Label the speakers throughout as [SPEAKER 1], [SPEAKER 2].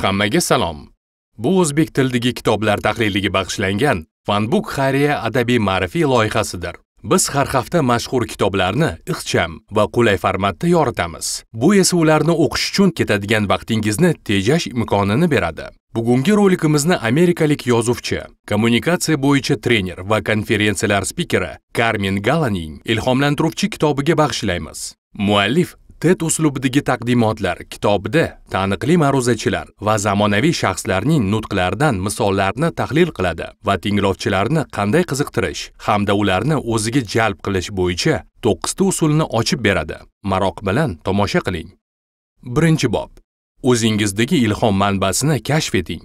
[SPEAKER 1] Hammaga salom. Bu o'zbek tilidagi kitoblar tahliliga bag'ishlangan Fanbook xayriya adabiy ma'rifiy loyihasidir. Biz har hafta mashhur kitoblarni ixcham va qulay formatda yoritamiz. Bu esa ularni o'qish uchun ketadigan vaqtingizni tejash imkonini beradi. Bugungi rolikimizni amerikalik yozuvchi, kommunikatsiya bo'yicha trener va konferensiyalar spikeri Carmen Galaning ilhomlantiruvchi kitobiga bag'ishlaymiz. Muallif TED uslubidagi taqdimotlar kitobida taniqli ma'ruzachilar va zamonaviy shaxslarning nutqlaridan misollarni tahlil qiladi va tinglovchilarni qanday qiziqtirish hamda ularni o'ziga jalb qilish bo'yicha 9 ta usulni ochib beradi. Maroq bilan tomosha qiling. 1-bob. O'zingizdagi ilhom manbasini kashf eting.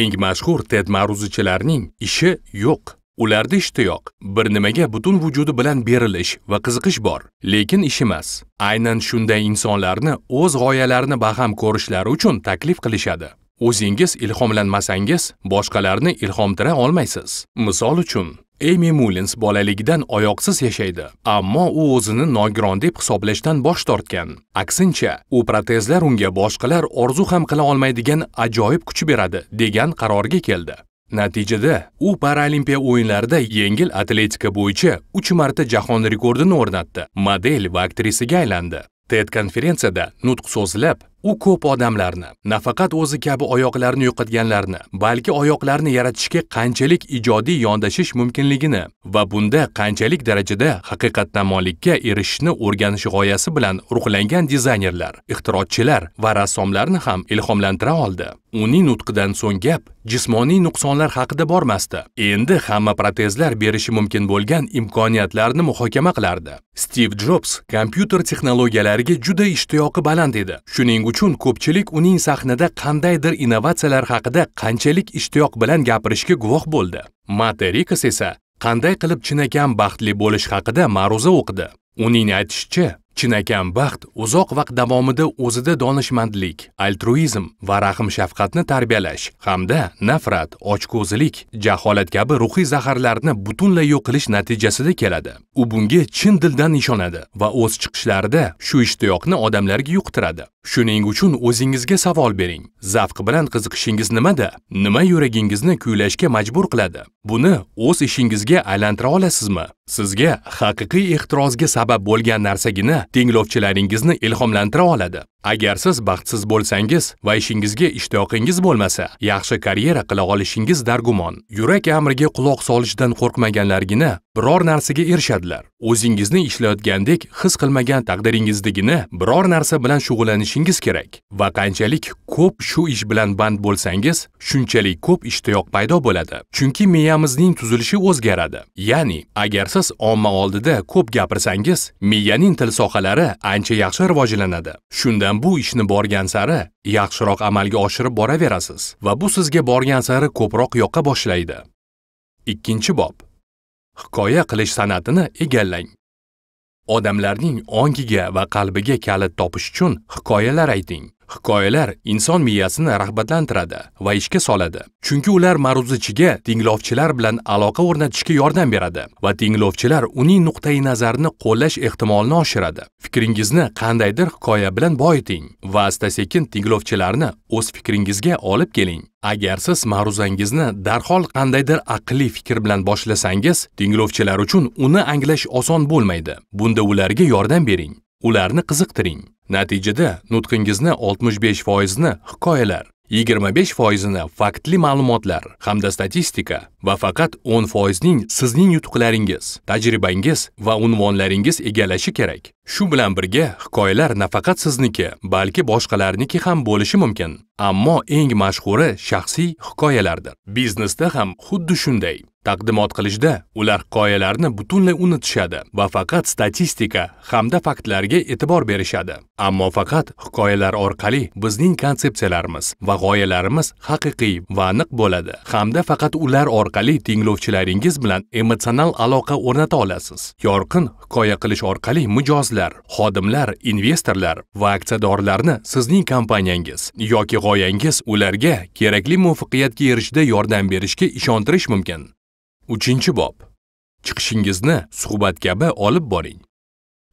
[SPEAKER 1] Eng mashhur TED ma'ruzachilarning ishi yo'q. Ularda ishtiyoq, bir nimaga butun vujudi bilan berilish va qiziqish bor, lekin ish emas. Aynan shunday insonlarni o'z g'oyalarini baham ko'rishlari uchun taklif qilishadi. O'zingiz ilhomlanmasangiz, boshqalarni ilhomtira olmaysiz. Misol uchun, Amy Mullins bolaligidan oyoqsiz yashaydi, ammo u o'zini nogiron deb hisoblashdan bosh tortgan. Aksincha, u protezlar unga boshqalar orzu ham qila olmaydigan ajoyib kuch beradi degan qarorga keldi. Natijada u Paralimpiya o'yinlarida yengil atletika bo'yicha 3 marta jahon rekordini o'rnatdi. Model va aktrisaga aylandi. TED konferensiyada nutq so'zlab, u ko'p odamlarni nafaqat o'zi kabi oyoqlarini yo'qotganlarni balki oyoqlarni yaratishga qanchalik ijodiy yondashish mumkinligini va bunda qanchalik darajada haqiqatnamolikka erishishni o'rganish g'oyasi bilan ruhlangan dizaynerlar ixtirochilar va rassomlarni ham ilhomlantira oldi uning nutqidan so'ng gap jismoniy nuqsonlar haqida bormasdi endi hamma protezlar berishi mumkin bo'lgan imkoniyatlarni muhokama qilardi stiv jobs kompyuter texnologiyalariga juda ishtiyoqi baland edi shuning uchun ko'pchilik uning sahnada qandaydir innovatsiyalar haqida qanchalik ishtiyoq bilan gapirishga guvoh bo'ldi materikas esa qanday qilib chinakam baxtli bo'lish haqida ma'ruza o'qidi uning aytishicha chinakam baxt uzoq vaqt davomida o'zida donishmandlik altruizm va rahm shafqatni tarbiyalash hamda nafrat ochko'zilik jaholat kabi ruhiy zaharlarni butunlay yo'q qilish natijasida keladi u bunga chin dildan ishonadi va o'z chiqishlarida shu ishtiyoqni odamlarga yuqtiradi shuning uchun o'zingizga savol bering zavq bilan qiziqishingiz nimada nima yuragingizni kuylashga majbur qiladi buni o'z ishingizga aylantira olasizmi sizga haqiqiy ehtirozga sabab bo'lgan narsagina tinglovchilaringizni ilhomlantira oladi agar siz baxtsiz bo'lsangiz va ishingizga ishtiyoqingiz bo'lmasa yaxshi karyera qila olishingiz dargumon yurak amriga quloq solishdan qo'rqmaganlargina biror narsaga erishadilar o'zingizni ishlayotgandek his qilmagan taqdiringizdagina biror narsa bilan shug'ullanishingiz kerak va qanchalik ko'p shu ish bilan band bo'lsangiz shunchalik ko'p ishtiyoq paydo bo'ladi chunki miyamizning tuzilishi o'zgaradi ya'ni agar siz omma oldida ko'p gapirsangiz miyaning til sohalari ancha yaxshi rivojlanadi shunda bilan bu ishni borgan sari yaxshiroq amalga oshirib boraverasiz va bu sizga borgan sari ko'proq yoqa boshlaydi. Ikkinchi bob. Hikoya qilish san'atini egallang. Odamlarning ongiga va qalbiga kalit topish uchun hikoyalar ayting hikoyalar inson miyasini rag'batlantiradi va ishga soladi chunki ular ma'ruzachiga tinglovchilar bilan aloqa o'rnatishga yordam beradi va tinglovchilar uning nuqtai nazarini qo'llash ehtimolini oshiradi fikringizni qandaydir hikoya bilan boyiting va asta sekin tinglovchilarni o'z fikringizga olib keling agar siz ma'ruzangizni darhol qandaydir aqlli fikr bilan boshlasangiz tinglovchilar uchun uni anglash oson bo'lmaydi bunda ularga yordam bering ularni qiziqtiring. Natijada nutqingizni 65% ni hikoyalar, 25% ni faktli ma'lumotlar hamda statistika va faqat 10% ning sizning yutuqlaringiz, tajribangiz va unvonlaringiz egallashi kerak. Shu bilan birga hikoyalar nafaqat sizniki, balki boshqalarniki ham bo'lishi mumkin. Ammo eng mashhuri shaxsiy hikoyalardir. Biznesda ham xuddi shunday. Taqdimot qilishda ular hikoyalarni butunlay unutishadi va faqat statistika hamda faktlarga e'tibor berishadi. Ammo faqat hikoyalar orqali bizning konsepsiyalarimiz va g'oyalarimiz haqiqiy va aniq bo'ladi hamda faqat ular orqali tinglovchilaringiz bilan emotsional aloqa o'rnata olasiz. Yorqin hikoya qilish orqali mijozlar, xodimlar, investorlar va aksiyadorlarni sizning kompaniyangiz yoki g'oyangiz ularga kerakli muvaffaqiyatga erishishda yordam berishga ishontirish mumkin. 3 bob. Chiqishingizni suhbat kabi olib boring.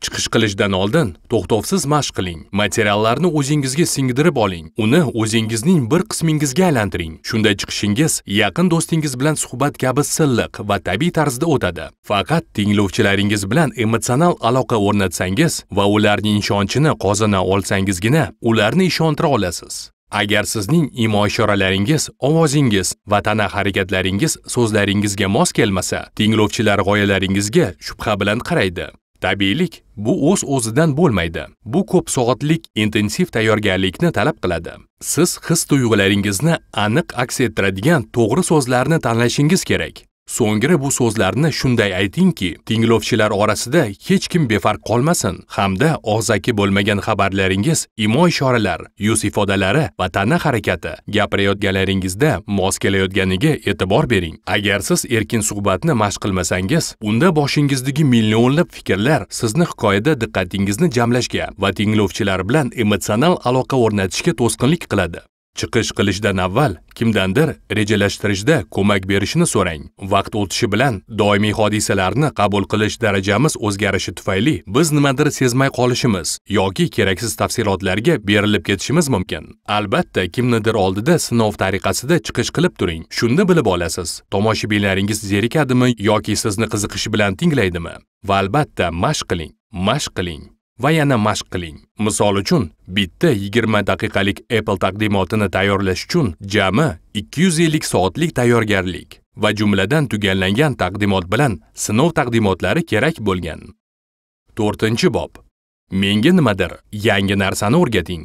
[SPEAKER 1] Chiqish qilishdan oldin to'xtovsiz mashq qiling. Materiallarni o'zingizga singdirib oling. Uni o'zingizning bir qismingizga aylantiring. Shunday chiqishingiz yaqin do'stingiz bilan suhbat kabi silliq va tabiiy tarzda o'tadi. Faqat tinglovchilaringiz bilan emotsional aloqa o'rnatsangiz va ularning ishonchini qozona olsangizgina ularni ishontira olasiz. Agar sizning imo ishoralaringiz, ovozingiz va tana harakatlaringiz so'zlaringizga mos kelmasa, tinglovchilar g'oyalaringizga shubha bilan qaraydi. Tabiiylik bu o'z o'zidan bo'lmaydi. Bu ko'p soatlik intensiv tayyorgarlikni talab qiladi. Siz his tuyg'ularingizni aniq aks ettiradigan to'g'ri so'zlarni tanlashingiz kerak. So'ngra bu so'zlarni shunday aytingki, tinglovchilar orasida hech kim befarq qolmasin hamda og'zaki bo'lmagan xabarlaringiz imo ishoralar, yuz ifodalari va tana harakati gapirayotganlaringizda mos kelayotganiga e'tibor bering. Agar siz erkin suhbatni mashq qilmasangiz, unda boshingizdagi millionlab fikrlar sizni hikoyada diqqatingizni jamlashga va tinglovchilar bilan emotsional aloqa o'rnatishga to'sqinlik qiladi. chiqish qilishdan avval kimdandir rejalashtirishda ko'mak berishini so'rang vaqt o'tishi bilan doimiy hodisalarni qabul qilish darajamiz o'zgarishi tufayli biz nimadir sezmay qolishimiz yoki keraksiz tafsilotlarga berilib ketishimiz mumkin albatta kimnidir oldida sinov tariqasida chiqish qilib turing shunda bilib olasiz tomoshabinlaringiz zerikadimi yoki sizni qiziqishi bilan tinglaydimi va albatta mashq qiling mashq qiling va yana mashq qiling. Misol uchun, bitta 20 daqiqalik Apple taqdimotini tayyorlash uchun jami 250 soatlik tayyorgarlik va jumladan tugallangan taqdimot bilan sinov taqdimotlari kerak bo'lgan. 4-bob. Menga nimadir yangi narsani o'rgating.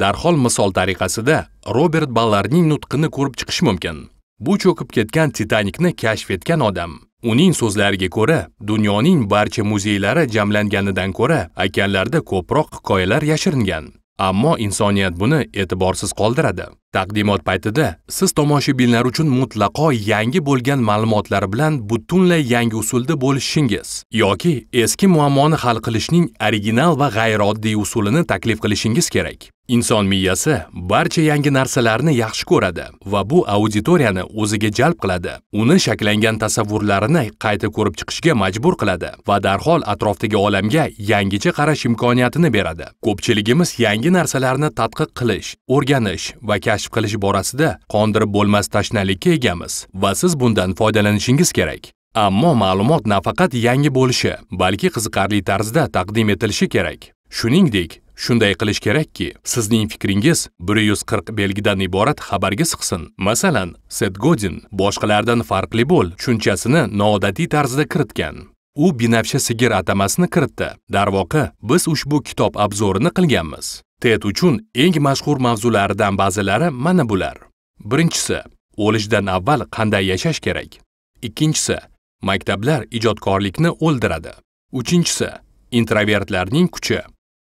[SPEAKER 1] Darhol misol tariqasida Robert Ballardning nutqini ko'rib chiqish mumkin. Bu cho'kib ketgan Titanikni kashf etgan odam Uning so'zlariga ko'ra, dunyoning barcha muzeylari jamlanganidan ko'ra okeanlarda ko'proq hikoyalar yashiringan. Ammo insoniyat buni e'tiborsiz qoldiradi. Taqdimot paytida siz tomoshabinlar uchun mutlaqo yangi bo'lgan ma'lumotlar bilan butunlay yangi usulda bo'lishingiz yoki eski muammoni hal qilishning original va g'ayrioddiy usulini taklif qilishingiz kerak. inson miyasi barcha yangi narsalarni yaxshi ko'radi va bu auditoriyani o'ziga jalb qiladi uni shakllangan tasavvurlarini qayta ko'rib chiqishga majbur qiladi va darhol atrofdagi olamga yangicha qarash imkoniyatini beradi ko'pchiligimiz yangi narsalarni tadqiq qilish o'rganish va kashf qilish borasida qondirib bo'lmas tashnalikka egamiz va siz bundan foydalanishingiz kerak ammo ma'lumot nafaqat yangi bo'lishi balki qiziqarli tarzda taqdim etilishi kerak shuningdek shunday qilish kerakki sizning fikringiz bir yuz qirq belgidan iborat xabarga sig'sin masalan set godin boshqalardan farqli bo'l tushunchasini noodatiy tarzda kiritgan u binafsha sigir atamasini kiritdi darvoqa biz ushbu kitob obzorini qilganmiz ted uchun eng mashhur mavzularidan ba'zilari mana bular birinchisi o'lishdan avval qanday yashash kerak ikkinchisi maktablar ijodkorlikni o'ldiradi uchinchisi introvertlarning kuchi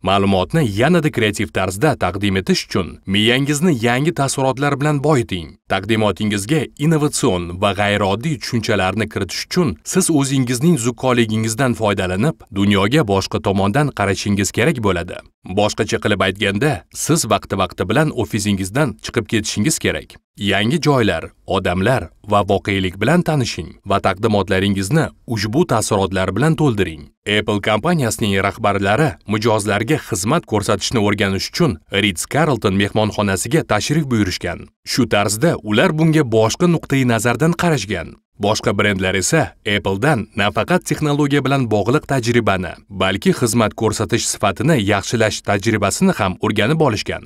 [SPEAKER 1] Ma'lumotni yanada kreativ tarzda taqdim etish uchun miyangizni yangi taassurotlar bilan boyiting. Taqdimotingizga innovatsion va g'ayrioddiy tushunchalarni kiritish uchun siz o'zingizning zukkoligingizdan foydalanib, dunyoga boshqa tomondan qarashingiz kerak bo'ladi. Boshqacha qilib aytganda, siz vaqti-vaqti bilan ofisingizdan chiqib ketishingiz kerak. yangi joylar odamlar va voqelik bilan tanishing va taqdimotlaringizni ushbu taassurotlar bilan to'ldiring apple kompaniyasining rahbarlari mijozlarga xizmat ko'rsatishni o'rganish uchun ritz carlton mehmonxonasiga tashrif buyurishgan shu tarzda ular bunga boshqa nuqtai nazardan qarashgan boshqa brendlar esa appledan nafaqat texnologiya bilan bog'liq tajribani balki xizmat ko'rsatish sifatini yaxshilash tajribasini ham o'rganib olishgan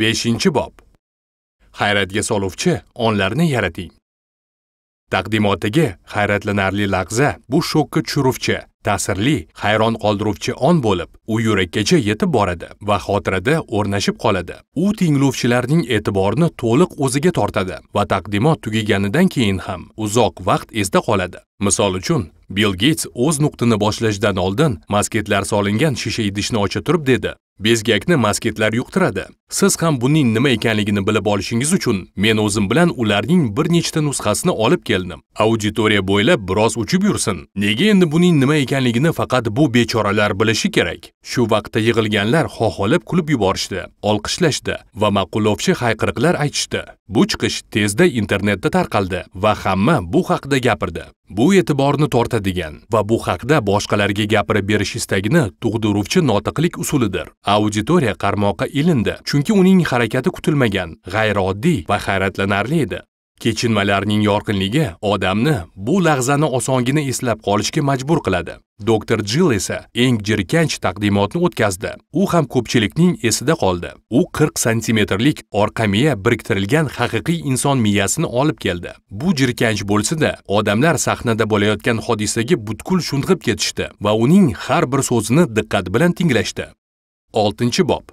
[SPEAKER 1] 5 bob hayratga soluvchi onlarni yarating taqdimotdagi hayratlanarli lahza bu shokka tushiruvchi ta'sirli hayron qoldiruvchi on bo'lib u yurakkacha yetib boradi va xotirada o'rnashib qoladi u tinglovchilarning e'tiborini to'liq o'ziga tortadi va taqdimot tugaganidan keyin ham uzoq vaqt esda qoladi misol uchun bill geyts o'z nuqtini boshlashdan oldin masketlar solingan shisha idishni ocha turib dedi bezgakni masketlar yuqtiradi Siz ham buning nima ekanligini bilib olishingiz uchun men o'zim bilan ularning bir nechta nusxasini olib keldim. Auditoriya bo'ylab biroz uchib yursin. Nega endi buning nima ekanligini faqat bu bechoralar bilishi kerak. Shu vaqtda yig'ilganlar xoholab kulib yuborishdi, olqishlashdi va ma'qullovchi hayqiriqlar aytishdi. Bu chiqish tezda internetda tarqaldi va hamma bu haqida gapirdi. Bu e'tiborni tortadigan va bu haqda boshqalarga gapirib berish istagini tug'diruvchi notiqlik usulidir. Auditoriya qarmoqqa ilindi. Chunki chunki uning harakati kutilmagan g'ayrioddiy va hayratlanarli edi kechinmalarning yorqinligi odamni bu lahzani osongina eslab qolishga majbur qiladi doktor jill esa eng jirkanch taqdimotni o'tkazdi u ham ko'pchilikning esida qoldi u 40 santimetrlik orqa miya biriktirilgan haqiqiy inson miyasini olib keldi bu jirkanch bo'lsa-da, odamlar sahnada bo'layotgan hodisaga butkul sho'ng'ib ketishdi va uning har bir so'zini diqqat bilan tinglashdi 6 bob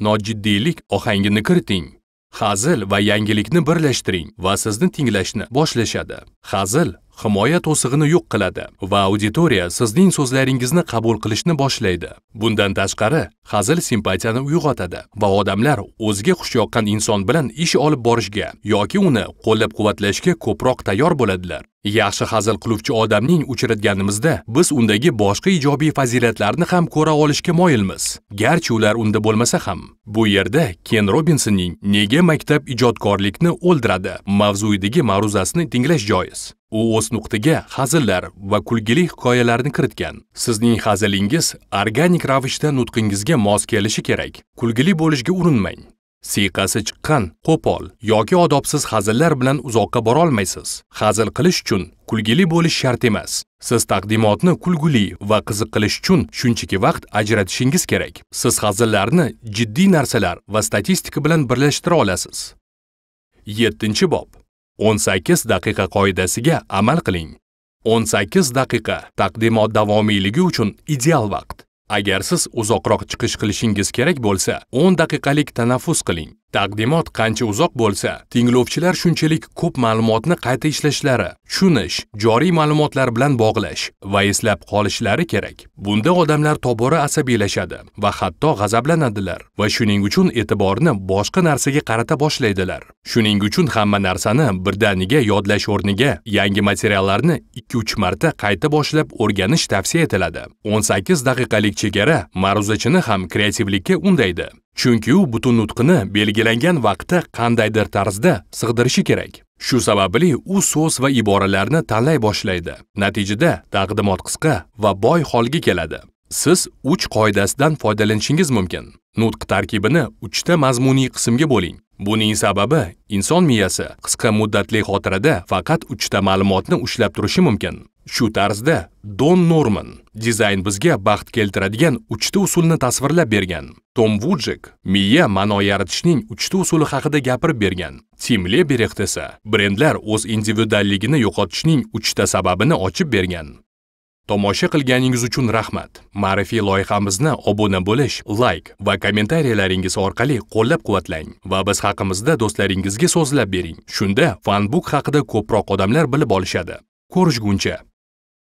[SPEAKER 1] nojiddiylik ohangini kiriting hazil va yangilikni birlashtiring va sizni tinglashni boshlashadi hazil himoya to'sig'ini yo'q qiladi va auditoriya sizning so'zlaringizni qabul qilishni boshlaydi bundan tashqari hazil simpatiyani uyg'otadi va odamlar o'ziga xush yoqqan inson bilan ish olib borishga yoki uni qo'llab quvvatlashga ko'proq tayyor bo'ladilar yaxshi hazil qiluvchi odamning uchratganimizda biz undagi boshqa ijobiy fazilatlarni ham ko'ra olishga moyilmiz garchi ular unda bo'lmasa ham bu yerda ken robinsonning nega maktab ijodkorlikni o'ldiradi mavzuidagi ma'ruzasini tinglash joiz u o'z nuqtaga hazillar va kulgili hikoyalarni kiritgan sizning hazilingiz organik ravishda nutqingizga mos kelishi kerak kulgili bo'lishga urinmang siyqasi chiqqan qo'pol yoki odobsiz hazillar bilan uzoqqa borolmaysiz hazil qilish uchun kulgili bo'lish shart emas siz taqdimotni kulguli va qiziq qilish uchun shunchaki vaqt ajratishingiz kerak siz hazillarni jiddiy narsalar va statistika bilan birlashtira olasiz yettinchi bob 18 daqiqa qoidasiga amal qiling. 18 daqiqa taqdimot davomiyligi uchun ideal vaqt. Agar siz uzoqroq chiqish qilishingiz kerak bo'lsa, 10 daqiqalik tanaffus qiling. Taqdimot qancha uzoq bo'lsa, tinglovchilar shunchalik ko'p ma'lumotni qayta ishlashlari, tushunish, joriy ma'lumotlar bilan bog'lash va eslab qolishlari kerak. Bunda odamlar tobora asabiylashadi va hatto g'azablanadilar va shuning uchun e'tiborni boshqa narsaga qarata boshlaydilar. Shuning uchun hamma narsani birdaniga yodlash o'rniga yangi materiallarni 2-3 marta qayta boshlab o'rganish tavsiya etiladi. 18 daqiqalik chegara ma'ruzachini ham kreativlikka undaydi. chunki u butun nutqini belgilangan vaqtda qandaydir tarzda sig'dirishi kerak shu sababli u so'z va iboralarni tanlay boshlaydi natijada taqdimot qisqa va boy holga keladi siz uch qoidasidan foydalanishingiz mumkin nutq tarkibini uchta mazmuniy qismga bo'ling buning sababi inson miyasi qisqa muddatli xotirada faqat uchta ma'lumotni ushlab turishi mumkin shu tarzda don norman dizayn bizga baxt keltiradigan uchta usulni tasvirlab bergan tom vujik miya ma'no yaratishning uchta usuli haqida gapirib bergan tim leberixt esa brendlar o'z individualligini yo'qotishning uchta sababini ochib bergan Tomosha qilganingiz uchun rahmat. Ma'rifiy loyihamizni obuna bo'lish, like va kommentariyalaringiz orqali qo'llab-quvvatlang va biz haqimizda do'stlaringizga so'zlab bering. Shunda fanbook haqida ko'proq odamlar bilib olishadi. Ko'rishguncha